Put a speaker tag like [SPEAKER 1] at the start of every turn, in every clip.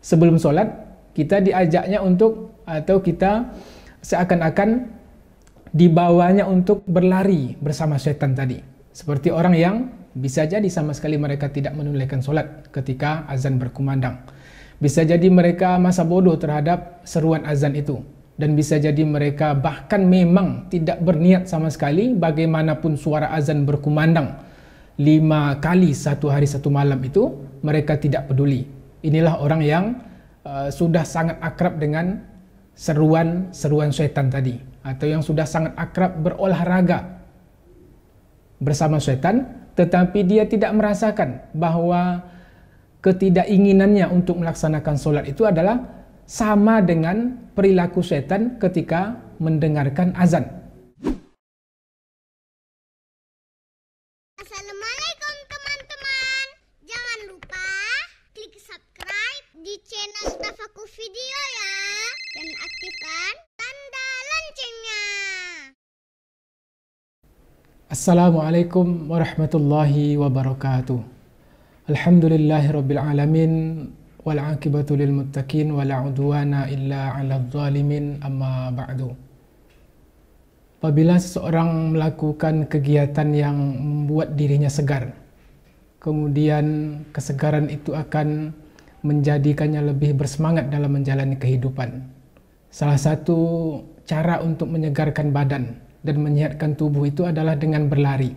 [SPEAKER 1] sebelum sholat kita diajaknya untuk atau kita seakan-akan dibawanya untuk berlari bersama setan tadi. Seperti orang yang bisa jadi sama sekali mereka tidak menunaikan sholat ketika azan berkumandang. Bisa jadi mereka masa bodoh terhadap seruan azan itu. Dan bisa jadi mereka bahkan memang tidak berniat sama sekali bagaimanapun suara azan berkumandang. Lima kali satu hari satu malam itu mereka tidak peduli inilah orang yang uh, sudah sangat akrab dengan seruan-seruan syaitan tadi atau yang sudah sangat akrab berolahraga bersama syaitan tetapi dia tidak merasakan bahawa ketidakinginannya untuk melaksanakan solat itu adalah sama dengan perilaku syaitan ketika mendengarkan azan Assalamualaikum warahmatullahi wabarakatuh. Alhamdulillahirrabbilalamin. Wal'akibatu lilmuttaqin wa la udwana illa ala zalimin amma ba'du. Apabila seseorang melakukan kegiatan yang membuat dirinya segar, kemudian kesegaran itu akan menjadikannya lebih bersemangat dalam menjalani kehidupan. Salah satu cara untuk menyegarkan badan dan menyehatkan tubuh itu adalah dengan berlari.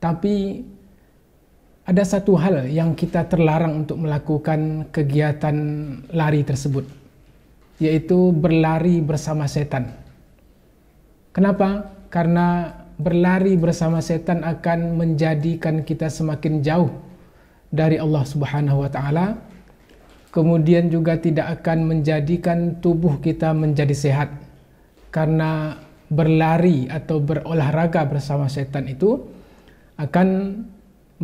[SPEAKER 1] Tapi ada satu hal yang kita terlarang untuk melakukan kegiatan lari tersebut, yaitu berlari bersama setan. Kenapa? Karena berlari bersama setan akan menjadikan kita semakin jauh dari Allah Subhanahu wa taala. Kemudian juga tidak akan menjadikan tubuh kita menjadi sehat. Karena berlari atau berolahraga bersama setan itu akan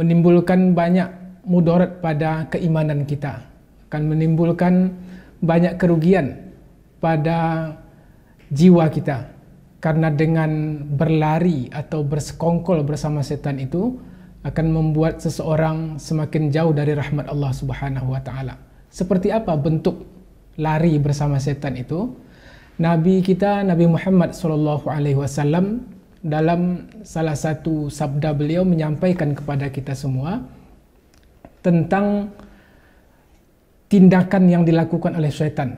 [SPEAKER 1] menimbulkan banyak mudarat pada keimanan kita akan menimbulkan banyak kerugian pada jiwa kita karena dengan berlari atau bersekongkol bersama setan itu akan membuat seseorang semakin jauh dari rahmat Allah Subhanahu wa taala. Seperti apa bentuk lari bersama setan itu? Nabi kita Nabi Muhammad sallallahu alaihi wasallam dalam salah satu sabda beliau menyampaikan kepada kita semua tentang tindakan yang dilakukan oleh syaitan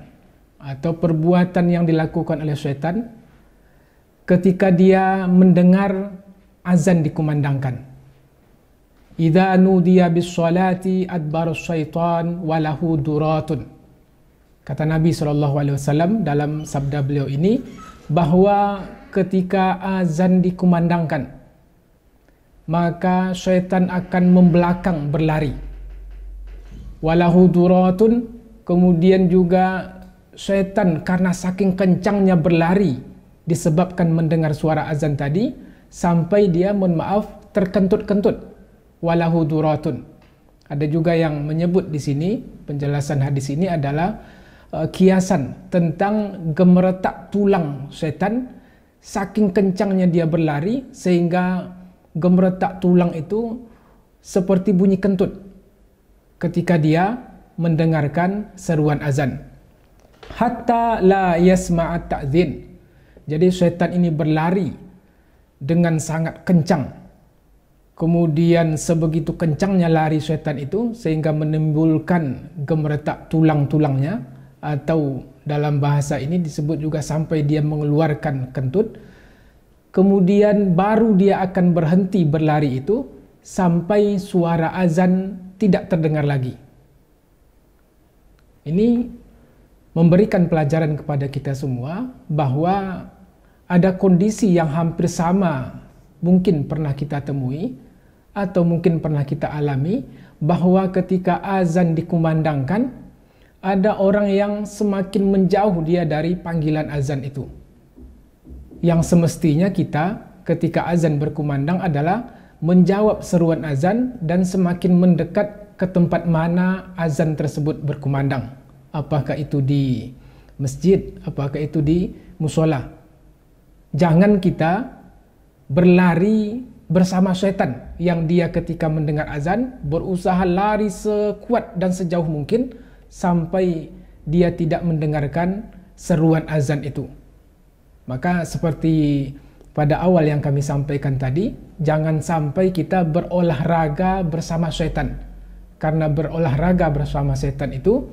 [SPEAKER 1] atau perbuatan yang dilakukan oleh syaitan ketika dia mendengar azan dikumandangkan. Idza nudiya bis-salati adbara syaitan walahu duratun kata Nabi SAW dalam sabda beliau ini bahawa ketika azan dikumandangkan maka syaitan akan membelakang berlari walahu duratun kemudian juga syaitan karena saking kencangnya berlari disebabkan mendengar suara azan tadi sampai dia mohon maaf terkentut-kentut walahu duratun ada juga yang menyebut di sini penjelasan hadis ini adalah Uh, kiasan tentang gemeretak tulang setan saking kencangnya dia berlari sehingga gemeretak tulang itu seperti bunyi kentut ketika dia mendengarkan seruan azan hatta la yasma'a ta'zin jadi setan ini berlari dengan sangat kencang kemudian sebegitu kencangnya lari setan itu sehingga menimbulkan gemeretak tulang-tulangnya atau dalam bahasa ini disebut juga sampai dia mengeluarkan kentut. Kemudian baru dia akan berhenti berlari itu sampai suara azan tidak terdengar lagi. Ini memberikan pelajaran kepada kita semua bahwa ada kondisi yang hampir sama mungkin pernah kita temui atau mungkin pernah kita alami bahwa ketika azan dikumandangkan ada orang yang semakin menjauh dia dari panggilan azan itu. Yang semestinya kita ketika azan berkumandang adalah menjawab seruan azan dan semakin mendekat ke tempat mana azan tersebut berkumandang. Apakah itu di masjid, apakah itu di musola. Jangan kita berlari bersama setan yang dia ketika mendengar azan berusaha lari sekuat dan sejauh mungkin sampai dia tidak mendengarkan seruan azan itu. Maka seperti pada awal yang kami sampaikan tadi, jangan sampai kita berolahraga bersama setan. Karena berolahraga bersama setan itu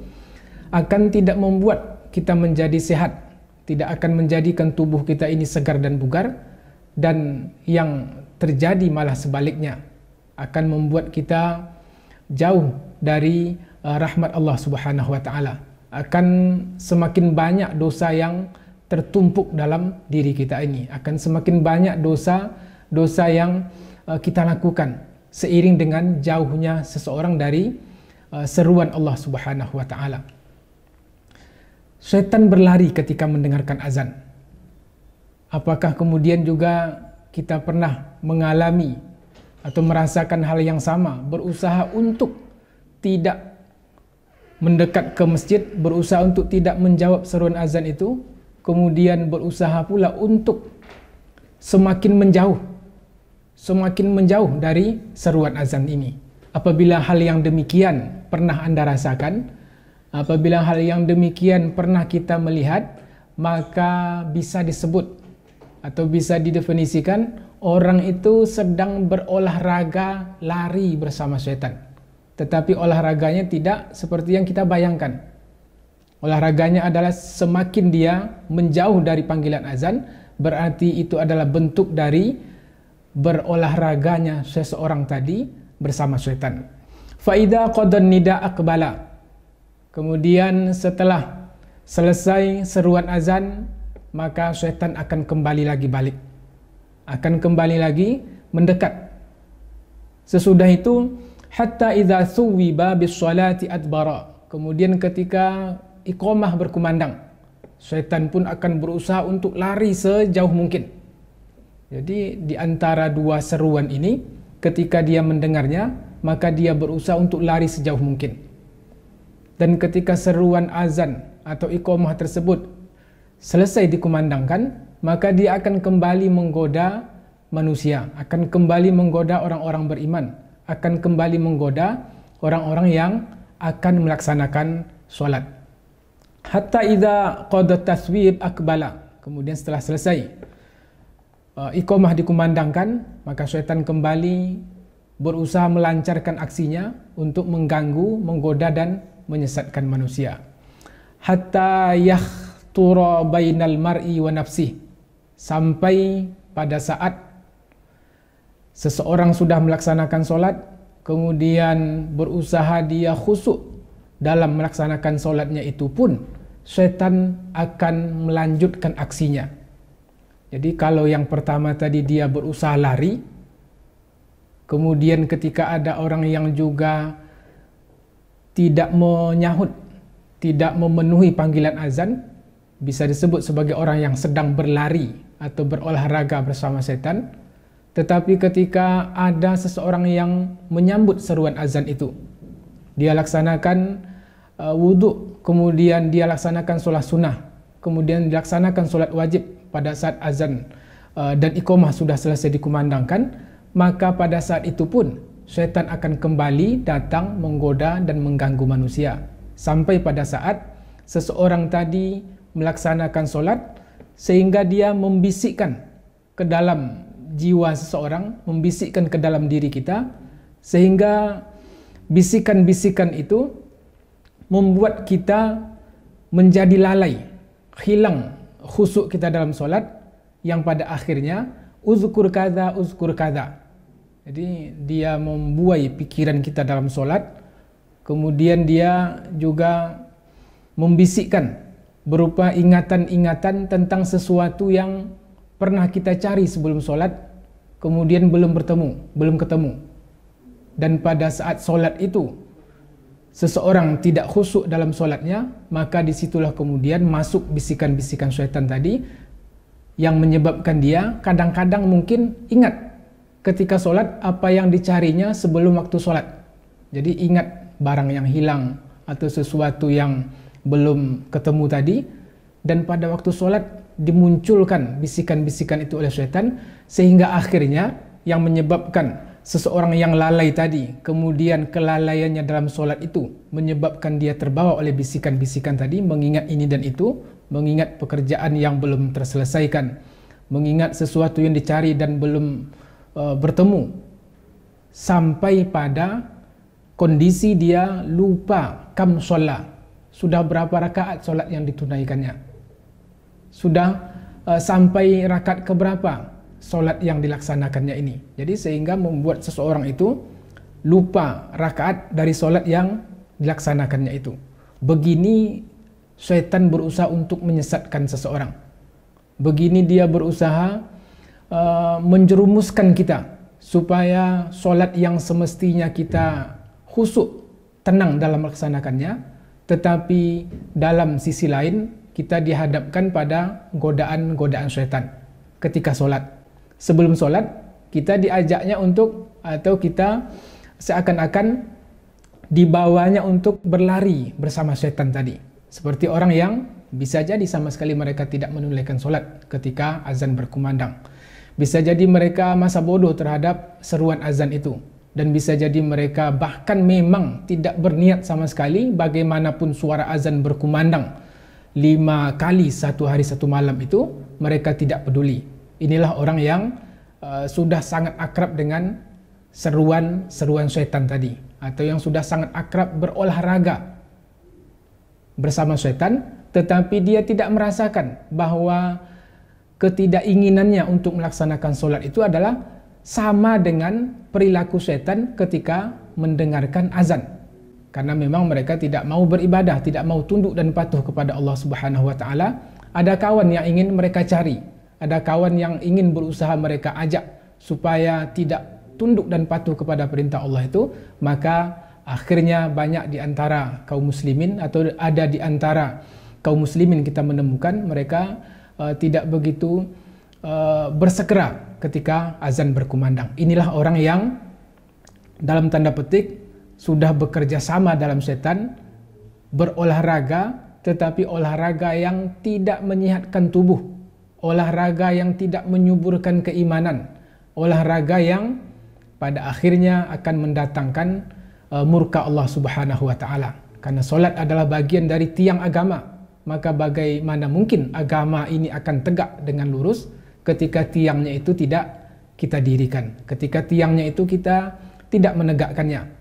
[SPEAKER 1] akan tidak membuat kita menjadi sehat, tidak akan menjadikan tubuh kita ini segar dan bugar, dan yang terjadi malah sebaliknya akan membuat kita jauh dari Eh, rahmat Allah Subhanahu wa taala. Akan semakin banyak dosa yang tertumpuk dalam diri kita ini, akan semakin banyak dosa dosa yang eh, kita lakukan seiring dengan jauhnya seseorang dari eh, seruan Allah Subhanahu wa taala. Setan berlari ketika mendengarkan azan. Apakah kemudian juga kita pernah mengalami atau merasakan hal yang sama, berusaha untuk tidak mendekat ke masjid, berusaha untuk tidak menjawab seruan azan itu, kemudian berusaha pula untuk semakin menjauh, semakin menjauh dari seruan azan ini. Apabila hal yang demikian pernah Anda rasakan, apabila hal yang demikian pernah kita melihat, maka bisa disebut atau bisa didefinisikan orang itu sedang berolahraga lari bersama setan tetapi olahraganya tidak seperti yang kita bayangkan. Olahraganya adalah semakin dia menjauh dari panggilan azan, berarti itu adalah bentuk dari berolahraganya seseorang tadi bersama syaitan Faida qadun nida akbala. Kemudian setelah selesai seruan azan, maka syaitan akan kembali lagi balik. Akan kembali lagi mendekat. Sesudah itu hatta idza suwiba bis salati adbara. Kemudian ketika iqamah berkumandang, setan pun akan berusaha untuk lari sejauh mungkin. Jadi di antara dua seruan ini, ketika dia mendengarnya, maka dia berusaha untuk lari sejauh mungkin. Dan ketika seruan azan atau iqamah tersebut selesai dikumandangkan, maka dia akan kembali menggoda manusia, akan kembali menggoda orang-orang beriman akan kembali menggoda orang-orang yang akan melaksanakan solat. Hatta ida qada taswib akbala. Kemudian setelah selesai uh, iqamah dikumandangkan, maka syaitan kembali berusaha melancarkan aksinya untuk mengganggu, menggoda dan menyesatkan manusia. Hatta yakhtura bainal mar'i wa nafsihi. Sampai pada saat seseorang sudah melaksanakan solat, kemudian berusaha dia khusuk dalam melaksanakan solatnya itu pun, setan akan melanjutkan aksinya. Jadi kalau yang pertama tadi dia berusaha lari, kemudian ketika ada orang yang juga tidak menyahut, tidak memenuhi panggilan azan, bisa disebut sebagai orang yang sedang berlari atau berolahraga bersama setan tetapi ketika ada seseorang yang menyambut seruan azan itu, dia laksanakan uh, wudhu, kemudian dia laksanakan sholat sunnah, kemudian dilaksanakan sholat wajib pada saat azan uh, dan ikomah sudah selesai dikumandangkan, maka pada saat itu pun setan akan kembali datang menggoda dan mengganggu manusia. Sampai pada saat seseorang tadi melaksanakan sholat, sehingga dia membisikkan ke dalam jiwa seseorang, membisikkan ke dalam diri kita, sehingga bisikan-bisikan itu membuat kita menjadi lalai, hilang khusuk kita dalam solat yang pada akhirnya uzkur kada, uzkur kada. Jadi dia membuai pikiran kita dalam solat, kemudian dia juga membisikkan berupa ingatan-ingatan tentang sesuatu yang pernah kita cari sebelum sholat kemudian belum bertemu, belum ketemu. Dan pada saat solat itu, seseorang tidak khusyuk dalam solatnya, maka disitulah kemudian masuk bisikan-bisikan syaitan tadi yang menyebabkan dia kadang-kadang mungkin ingat ketika solat apa yang dicarinya sebelum waktu solat. Jadi ingat barang yang hilang atau sesuatu yang belum ketemu tadi, dan pada waktu sholat dimunculkan bisikan-bisikan itu oleh setan sehingga akhirnya yang menyebabkan seseorang yang lalai tadi kemudian kelalaiannya dalam sholat itu menyebabkan dia terbawa oleh bisikan-bisikan tadi mengingat ini dan itu mengingat pekerjaan yang belum terselesaikan mengingat sesuatu yang dicari dan belum e, bertemu sampai pada kondisi dia lupa kam sholat sudah berapa rakaat sholat yang ditunaikannya sudah uh, sampai rakaat keberapa solat yang dilaksanakannya ini. Jadi sehingga membuat seseorang itu lupa rakaat dari solat yang dilaksanakannya itu. Begini setan berusaha untuk menyesatkan seseorang. Begini dia berusaha uh, menjerumuskan kita supaya solat yang semestinya kita khusuk, tenang dalam melaksanakannya, tetapi dalam sisi lain kita dihadapkan pada godaan-godaan setan ketika sholat. Sebelum sholat, kita diajaknya untuk atau kita seakan-akan dibawanya untuk berlari bersama setan tadi. Seperti orang yang bisa jadi sama sekali mereka tidak menunaikan sholat ketika azan berkumandang. Bisa jadi mereka masa bodoh terhadap seruan azan itu. Dan bisa jadi mereka bahkan memang tidak berniat sama sekali bagaimanapun suara azan berkumandang lima kali satu hari satu malam itu mereka tidak peduli. Inilah orang yang uh, sudah sangat akrab dengan seruan-seruan syaitan tadi atau yang sudah sangat akrab berolahraga bersama syaitan tetapi dia tidak merasakan bahawa ketidakinginannya untuk melaksanakan solat itu adalah sama dengan perilaku syaitan ketika mendengarkan azan. karena memang mereka tidak mau beribadah, tidak mau tunduk dan patuh kepada Allah Subhanahu wa taala. Ada kawan yang ingin mereka cari, ada kawan yang ingin berusaha mereka ajak supaya tidak tunduk dan patuh kepada perintah Allah itu, maka akhirnya banyak di antara kaum muslimin atau ada di antara kaum muslimin kita menemukan mereka uh, tidak begitu uh, bersegera ketika azan berkumandang. Inilah orang yang dalam tanda petik sudah bekerja sama dalam setan, berolahraga, tetapi olahraga yang tidak menyehatkan tubuh, olahraga yang tidak menyuburkan keimanan, olahraga yang pada akhirnya akan mendatangkan uh, murka Allah Subhanahu wa taala. Karena solat adalah bagian dari tiang agama, maka bagaimana mungkin agama ini akan tegak dengan lurus ketika tiangnya itu tidak kita dirikan, ketika tiangnya itu kita tidak menegakkannya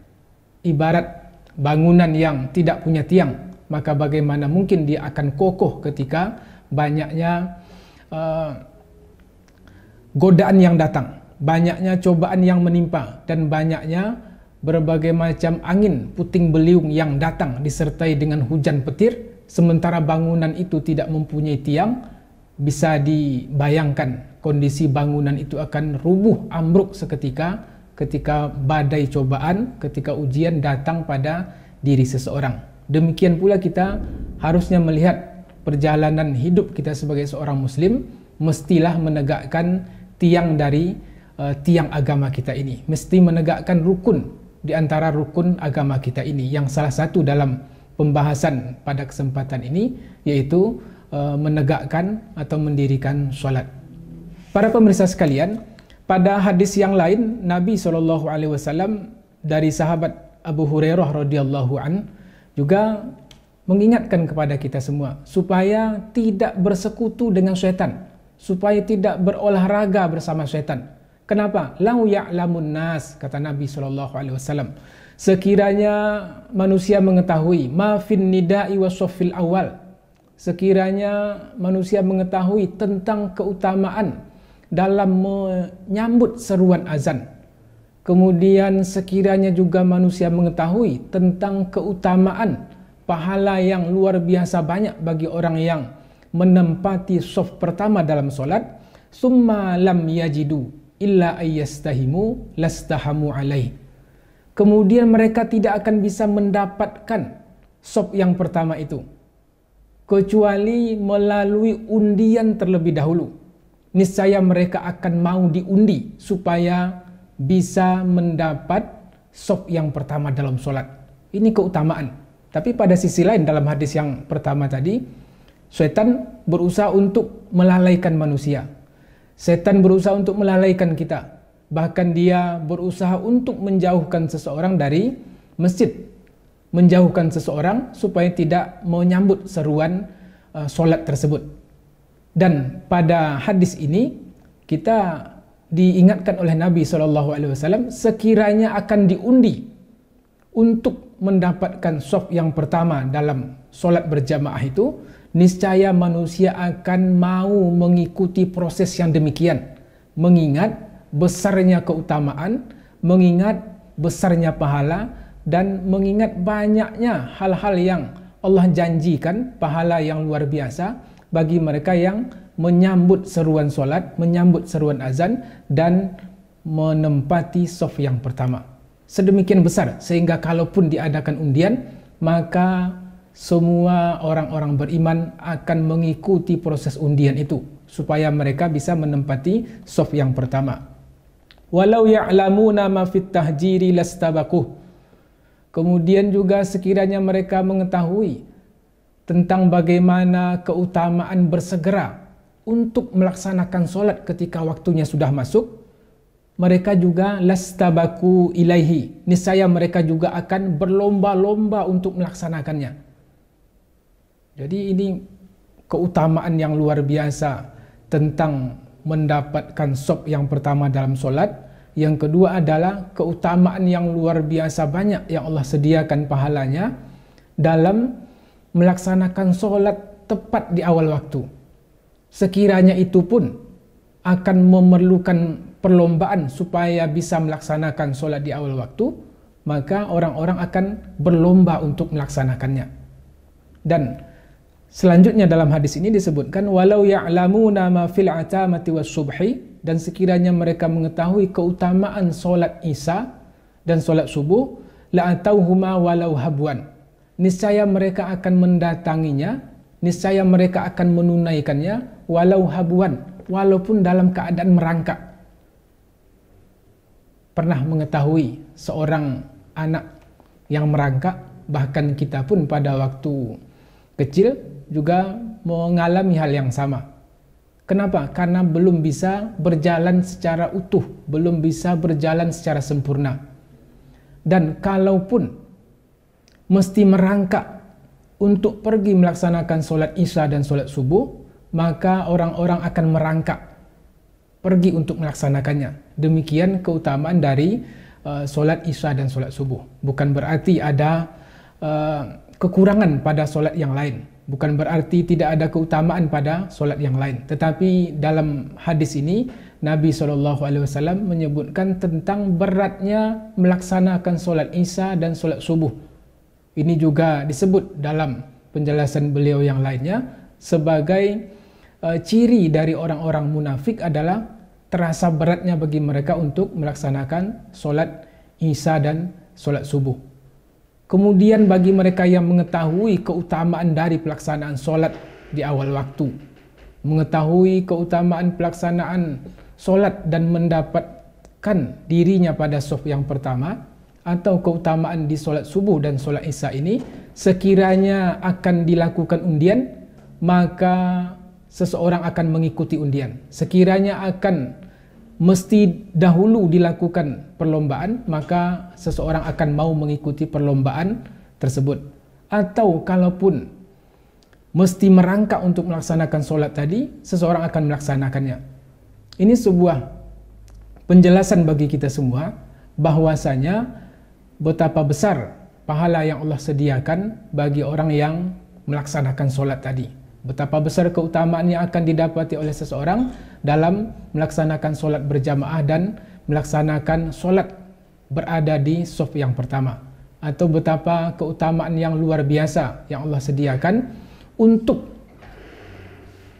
[SPEAKER 1] ibarat bangunan yang tidak punya tiang, maka bagaimana mungkin dia akan kokoh ketika banyaknya uh, godaan yang datang, banyaknya cobaan yang menimpa, dan banyaknya berbagai macam angin puting beliung yang datang disertai dengan hujan petir, sementara bangunan itu tidak mempunyai tiang, bisa dibayangkan kondisi bangunan itu akan rubuh ambruk seketika ketika badai cobaan, ketika ujian datang pada diri seseorang. Demikian pula kita harusnya melihat perjalanan hidup kita sebagai seorang muslim mestilah menegakkan tiang dari uh, tiang agama kita ini. Mesti menegakkan rukun di antara rukun agama kita ini yang salah satu dalam pembahasan pada kesempatan ini yaitu uh, menegakkan atau mendirikan sholat. Para pemirsa sekalian, Pada hadis yang lain Nabi sallallahu alaihi wasallam dari sahabat Abu Hurairah radhiyallahu an juga mengingatkan kepada kita semua supaya tidak bersekutu dengan syaitan, supaya tidak berolahraga bersama syaitan. Kenapa? Lau ya'lamun nas kata Nabi sallallahu alaihi wasallam. Sekiranya manusia mengetahui ma fin nida'i wa awal. Sekiranya manusia mengetahui tentang keutamaan dalam menyambut seruan azan. Kemudian sekiranya juga manusia mengetahui tentang keutamaan pahala yang luar biasa banyak bagi orang yang menempati sof pertama dalam solat, summa lam yajidu illa ayyastahimu lastahamu alaih. Kemudian mereka tidak akan bisa mendapatkan sop yang pertama itu. Kecuali melalui undian terlebih dahulu niscaya mereka akan mau diundi supaya bisa mendapat sop yang pertama dalam sholat. Ini keutamaan. Tapi pada sisi lain dalam hadis yang pertama tadi, setan berusaha untuk melalaikan manusia. Setan berusaha untuk melalaikan kita. Bahkan dia berusaha untuk menjauhkan seseorang dari masjid. Menjauhkan seseorang supaya tidak menyambut seruan uh, sholat tersebut. Dan pada hadis ini kita diingatkan oleh Nabi Shallallahu Alaihi Wasallam sekiranya akan diundi untuk mendapatkan soft yang pertama dalam solat berjamaah itu, niscaya manusia akan mau mengikuti proses yang demikian, mengingat besarnya keutamaan, mengingat besarnya pahala, dan mengingat banyaknya hal-hal yang Allah janjikan, pahala yang luar biasa, bagi mereka yang menyambut seruan solat, menyambut seruan azan dan menempati sof yang pertama. Sedemikian besar sehingga kalaupun diadakan undian, maka semua orang-orang beriman akan mengikuti proses undian itu supaya mereka bisa menempati sof yang pertama. Walau ya'lamuna ma fit tahjiri lastabaquh. Kemudian juga sekiranya mereka mengetahui tentang bagaimana keutamaan bersegera untuk melaksanakan solat ketika waktunya sudah masuk, mereka juga lastabaku ilaihi. Niscaya mereka juga akan berlomba-lomba untuk melaksanakannya. Jadi ini keutamaan yang luar biasa tentang mendapatkan sop yang pertama dalam solat. Yang kedua adalah keutamaan yang luar biasa banyak yang Allah sediakan pahalanya dalam melaksanakan sholat tepat di awal waktu. Sekiranya itu pun akan memerlukan perlombaan supaya bisa melaksanakan sholat di awal waktu, maka orang-orang akan berlomba untuk melaksanakannya. Dan selanjutnya dalam hadis ini disebutkan walau ya'lamuna nama fil atamati was subhi dan sekiranya mereka mengetahui keutamaan sholat isya dan sholat subuh la'atauhuma walau habuan niscaya mereka akan mendatanginya, niscaya mereka akan menunaikannya, walau habuan, walaupun dalam keadaan merangkak. Pernah mengetahui seorang anak yang merangkak, bahkan kita pun pada waktu kecil juga mengalami hal yang sama. Kenapa? Karena belum bisa berjalan secara utuh, belum bisa berjalan secara sempurna. Dan kalaupun mesti merangkak untuk pergi melaksanakan solat Isya dan solat Subuh, maka orang-orang akan merangkak pergi untuk melaksanakannya. Demikian keutamaan dari uh, solat Isya dan solat Subuh. Bukan berarti ada uh, kekurangan pada solat yang lain. Bukan berarti tidak ada keutamaan pada solat yang lain. Tetapi dalam hadis ini, Nabi SAW menyebutkan tentang beratnya melaksanakan solat Isya dan solat Subuh. Ini juga disebut dalam penjelasan beliau yang lainnya sebagai e, ciri dari orang-orang munafik adalah terasa beratnya bagi mereka untuk melaksanakan solat Isya dan solat subuh. Kemudian bagi mereka yang mengetahui keutamaan dari pelaksanaan solat di awal waktu, mengetahui keutamaan pelaksanaan solat dan mendapatkan dirinya pada sof yang pertama, atau keutamaan di solat subuh dan solat isya ini sekiranya akan dilakukan undian maka seseorang akan mengikuti undian sekiranya akan mesti dahulu dilakukan perlombaan maka seseorang akan mau mengikuti perlombaan tersebut atau kalaupun mesti merangkak untuk melaksanakan solat tadi seseorang akan melaksanakannya ini sebuah penjelasan bagi kita semua bahwasanya betapa besar pahala yang Allah sediakan bagi orang yang melaksanakan solat tadi. Betapa besar keutamaan yang akan didapati oleh seseorang dalam melaksanakan solat berjamaah dan melaksanakan solat berada di sof yang pertama. Atau betapa keutamaan yang luar biasa yang Allah sediakan untuk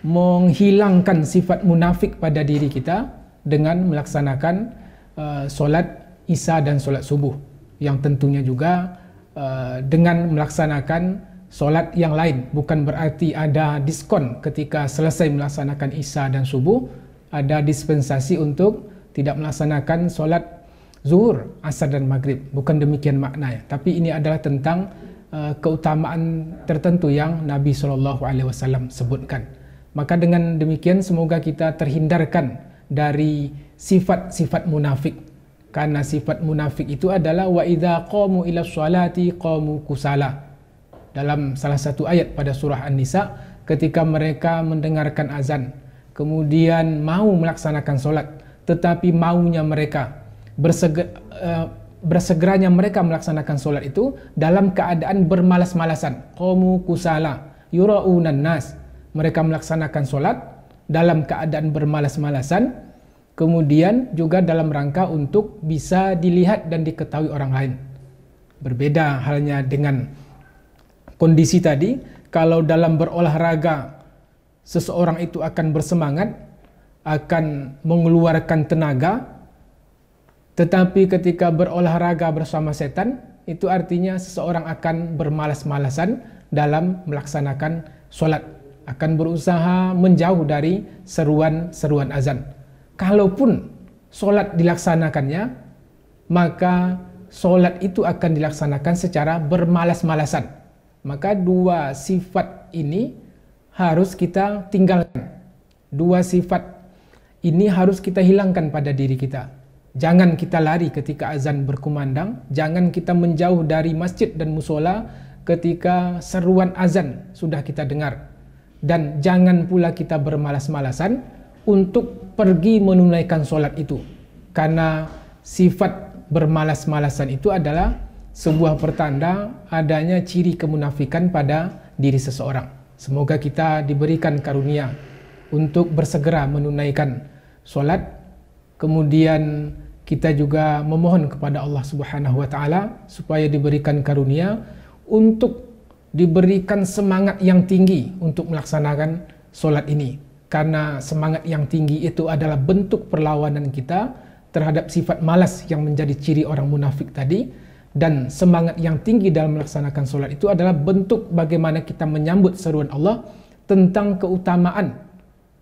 [SPEAKER 1] menghilangkan sifat munafik pada diri kita dengan melaksanakan uh, solat isya dan solat subuh. yang tentunya juga uh, dengan melaksanakan solat yang lain bukan berarti ada diskon ketika selesai melaksanakan isya dan subuh ada dispensasi untuk tidak melaksanakan solat zuhur, asar dan maghrib bukan demikian maknanya tapi ini adalah tentang uh, keutamaan tertentu yang Nabi Shallallahu Alaihi Wasallam sebutkan maka dengan demikian semoga kita terhindarkan dari sifat-sifat munafik Karena sifat munafik itu adalah wa idza qamu ila sholati qamu kusala. Dalam salah satu ayat pada surah An-Nisa ketika mereka mendengarkan azan kemudian mau melaksanakan solat tetapi maunya mereka bersegera, eh, bersegeranya mereka melaksanakan solat itu dalam keadaan bermalas-malasan qamu kusala yurauna nas mereka melaksanakan solat dalam keadaan bermalas-malasan kemudian juga dalam rangka untuk bisa dilihat dan diketahui orang lain. Berbeda halnya dengan kondisi tadi, kalau dalam berolahraga seseorang itu akan bersemangat, akan mengeluarkan tenaga, tetapi ketika berolahraga bersama setan, itu artinya seseorang akan bermalas-malasan dalam melaksanakan sholat, akan berusaha menjauh dari seruan-seruan azan kalaupun sholat dilaksanakannya, maka sholat itu akan dilaksanakan secara bermalas-malasan. Maka dua sifat ini harus kita tinggalkan. Dua sifat ini harus kita hilangkan pada diri kita. Jangan kita lari ketika azan berkumandang, jangan kita menjauh dari masjid dan musola ketika seruan azan sudah kita dengar. Dan jangan pula kita bermalas-malasan untuk pergi menunaikan solat itu karena sifat bermalas-malasan itu adalah sebuah pertanda adanya ciri kemunafikan pada diri seseorang. Semoga kita diberikan karunia untuk bersegera menunaikan solat. Kemudian kita juga memohon kepada Allah Subhanahu wa taala supaya diberikan karunia untuk diberikan semangat yang tinggi untuk melaksanakan solat ini karena semangat yang tinggi itu adalah bentuk perlawanan kita terhadap sifat malas yang menjadi ciri orang munafik tadi dan semangat yang tinggi dalam melaksanakan solat itu adalah bentuk bagaimana kita menyambut seruan Allah tentang keutamaan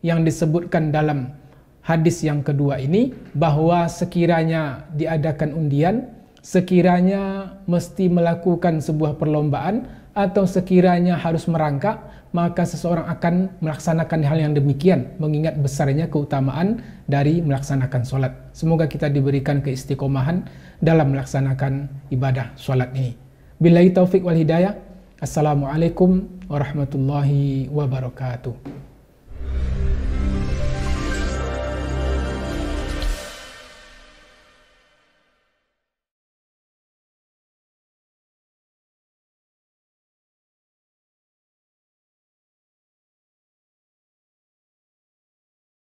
[SPEAKER 1] yang disebutkan dalam hadis yang kedua ini bahwa sekiranya diadakan undian sekiranya mesti melakukan sebuah perlombaan atau sekiranya harus merangkak maka seseorang akan melaksanakan hal yang demikian, mengingat besarnya keutamaan dari melaksanakan sholat. Semoga kita diberikan keistiqomahan dalam melaksanakan ibadah sholat ini. Billahi taufik wal hidayah. Assalamualaikum warahmatullahi wabarakatuh.